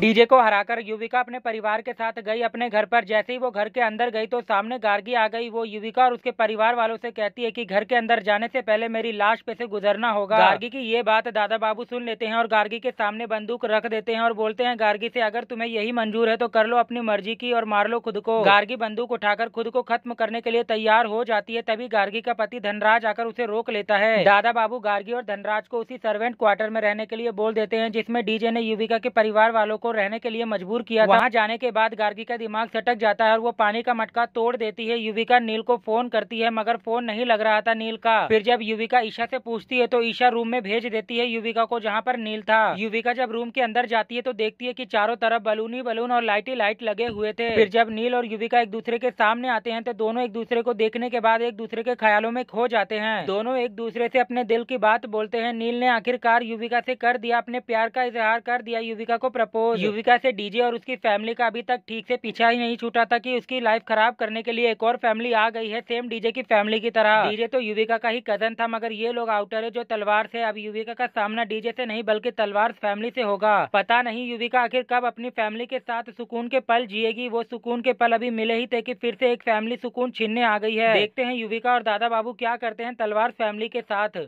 DJ को हराकर युविका अपने परिवार के साथ गई अपने घर पर जैसे ही वो घर के अंदर गई तो सामने गार्गी आ गई वो युविका और उसके परिवार वालों से कहती है कि घर के अंदर जाने से पहले मेरी लाश पे से गुजरना होगा गार्गी की ये बात दादा बाबू सुन लेते हैं और गार्गी के सामने बंदूक रख देते हैं और बोलते हैं गार्गी से अगर तुम्हें यही मंजूर है तो कर लो अपनी मर्जी की और मार लो खुद को गार्गी बंदूक उठाकर खुद को खत्म करने के लिए तैयार हो जाती है तभी गार्गी का पति धनराज आकर उसे रोक लेता है दादा बाबू गार्गी और धनराज को उसी सर्वेंट क्वार्टर में रहने के लिए बोल देते हैं जिसमे डीजे ने युविका के परिवार वालों को रहने के लिए मजबूर किया वहाँ जाने के बाद गार्गी का दिमाग सटक जाता है और वो पानी का मटका तोड़ देती है युविका नील को फोन करती है मगर फोन नहीं लग रहा था नील का फिर जब युविका ईशा से पूछती है तो ईशा रूम में भेज देती है युविका को जहाँ पर नील था युविका जब रूम के अंदर जाती है तो देखती है की चारों तरफ बलून ही बलून और लाइट लाइट लगे हुए थे फिर जब नील और युविका एक दूसरे के सामने आते हैं तो दोनों एक दूसरे को देखने के बाद एक दूसरे के ख्यालों में खो जाते हैं दोनों एक दूसरे से अपने दिल की बात बोलते हैं नील ने आखिरकार युविका से कर दिया अपने प्यार का इजहार कर दिया युविका को प्रपोज युविका से डीजे और उसकी फैमिली का अभी तक ठीक से पीछा ही नहीं छूटा था कि उसकी लाइफ खराब करने के लिए एक और फैमिली आ गई है सेम डीजे की फैमिली की तरह डीजे तो युविका का ही कजन था मगर ये लोग आउटर है जो तलवार से अब युविका का सामना डीजे से नहीं बल्कि तलवार फैमिली से होगा पता नहीं युविका आखिर कब अपनी फैमिली के साथ सुकून के पल जिएगी वो सुकून के पल अभी मिले ही थे की फिर से एक फैमिली सुकून छीनने आ गई है देखते हैं युविका और दादा बाबू क्या करते हैं तलवार फैमिली के साथ